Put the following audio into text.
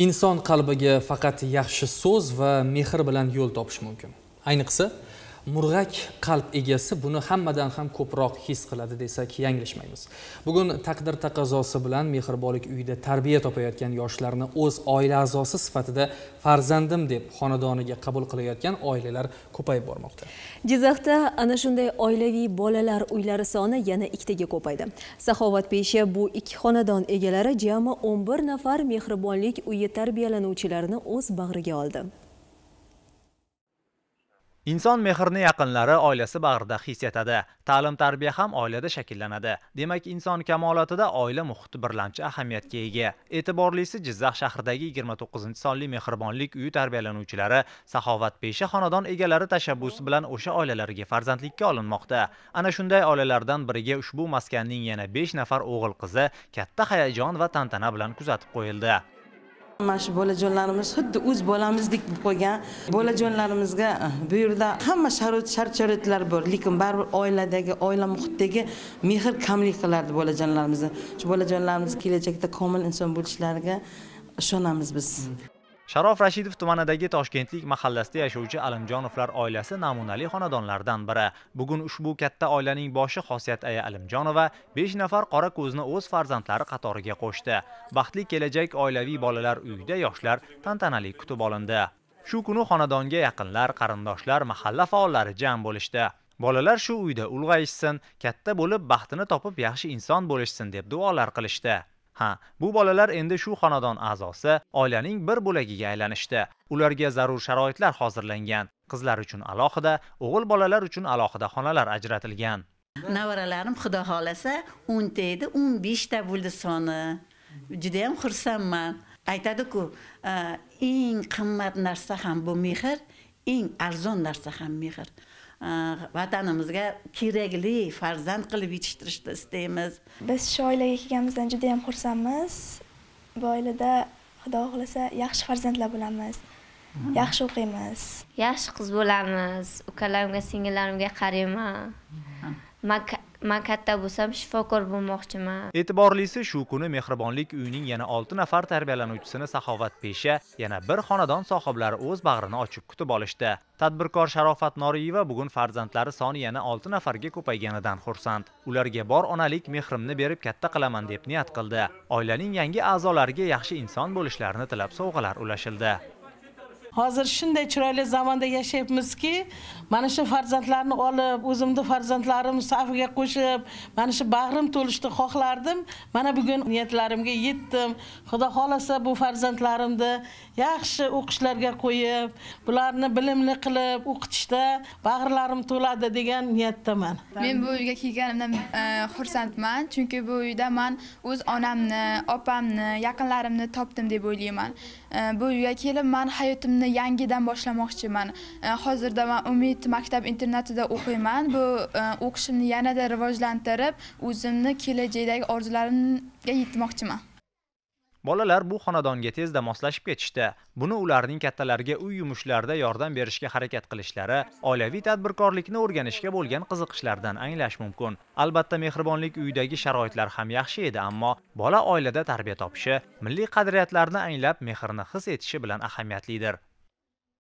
inson qalbiga faqat yaxshi so'z va mehr bilan yo'l topish mumkin ayniqsa murg'ak qalb egasi buni hammadan ham ko'proq his qiladi desak yanglishmaymiz bugun taqdir taqozosi bilan mehribonlik uyida tarbiya topayotgan yoshlarni o'z oila a'zosi sifatida farzandim deb xonadoniga qabul qilayotgan oilalar ko'payib bormoqda jizzaxda ana shunday oilaviy bolalar uylari soni yana ikkitaga ko'paydi saxovatpesha bu ikki xonadon egalari jami o'n bir nafar mehribonlik uyi tarbiyalanuvchilarini o'z bag'riga oldi inson mehrni yaqinlari oilasi bag'rida his etadi ta'lim tarbiya ham oilada shakllanadi demak inson kamolotida oila muhiti birlamchi ahamiyatga ega e'tiborlisi jizzax shahridagi 29 sonli mehribonlik uyi tarbiyalanuvchilari saxovatpesha xonadon egalari tashabbusi bilan o'sha oilalarga farzandlikka olinmoqda ana shunday oilalardan biriga ushbu maskanning yana 5 nafar o'g'il qizi katta hayajon va tantana bilan kuzatib qo'yildi mana shu bolajonlarimiz xuddi o'z bolamizdek bo'lib qolgan bolajonlarimizga eh, bu yerda hamma sharoit shart sharoitlar bor lekin baribir oiladagi oila muhitdagi mehr kamlik qilardi bolajonlarimizni shu bolajonlarimiz kelajakda komil inson bo'lishlariga ishonamiz biz sharof rashidov tumanidagi toshkentlik mahallasida yashovchi alimjonovlar oilasi namunali xonadonlardan biri bugun ushbu katta oilaning boshi xosiyat aya alimjonova 5 nafar qora ko'zni o'z farzandlari qatoriga qo'shdi baxtli kelajak oilaviy bolalar uyida yoshlar tantanali kutib olindi shu kuni xonadonga yaqinlar qarindoshlar mahalla faollari jam bo'lishdi bolalar shu uyda ulg'ayishsin katta bo'lib baxtini topib yaxshi inson bo'lishsin deb duolar qilishdi ha bu bolalar endi shu xonadon a'zosi oilaning bir bo'lagiga aylanishdi ularga zarur sharoitlar hozirlangan qizlar uchun alohida o'g'il bolalar uchun alohida xonalar ajratilgan Navaralarim xudo 10 ta edi 15 ta bo'ldi soni Juda ham xursandman aytadiku e, eng qimmat narsa ham bu mehr eng arzon narsa ham mehr Э, vatanimizga kerakli farzand qilib yetishtirishni istaymiz biz shu oilaga kelganimizdan juda yam xursandmiz bu oilada xudo xohlasa yaxshi farzandlar bo'lamiz yaxshi o'qiymiz yaxshi qiz bo'lamiz ukalarimga singillarimga qarayman katta bo'lsam shifokor bo'lmoqchiman e'tiborlisi shu kuni mehribonlik uyining yana 6 nafar tarbiyalanuvchisini saxovatpesha yana bir xonadon sohiblari o'z bag'rini ochib kutib olishdi tadbirkor sharofat noriyeva bugun farzandlari soni yana 6 nafarga ko'payganidan xursand ularga bor onalik mehrimni berib katta qilaman deb niyat qildi oilaning yangi a'zolariga yaxshi inson bo'lishlarini tilab sovg'alar ulashildi hozir shunday chiroyli zamonda yashayapmizki mana shu farzandlarni olib o'zimni farzandlarim safiga qo'shib mana shu bag'rim to'lishni xohlardim mana bugun niyatlarimga yetdim xudo xohlasa bu farzandlarimni yaxshi o'qishlarga qo'yib bularni bilimli qilib o'qitishda bag'rlarim to'ladi degan niyatdaman men bu uyga kelganimdan e, xursandman chunki bu uyda man o'z onamni opamni yaqinlarimni topdim deb o'ylayman e, bu uyga kelib man hayotimni ta'limni yangidan boshlamoqchiman e, hozirda man umid maktab internatida o'qiyman bu o'qishimni e, yanada rivojlantirib o'zimni kelajakdagi orzularimga yetmoqchiman bolalar bu xonadonga tezda moslashib ketishdi buni ularning kattalarga uy yumushlarida yordam berishga harakat qilishlari oilaviy tadbirkorlikni o'rganishga bo'lgan qiziqishlaridan anglash mumkin albatta mehribonlik uyidagi sharoitlar ham yaxshi edi ammo bola oilada tarbiya topishi milliy qadriyatlarni anglab mehrni his etishi bilan ahamiyatlidir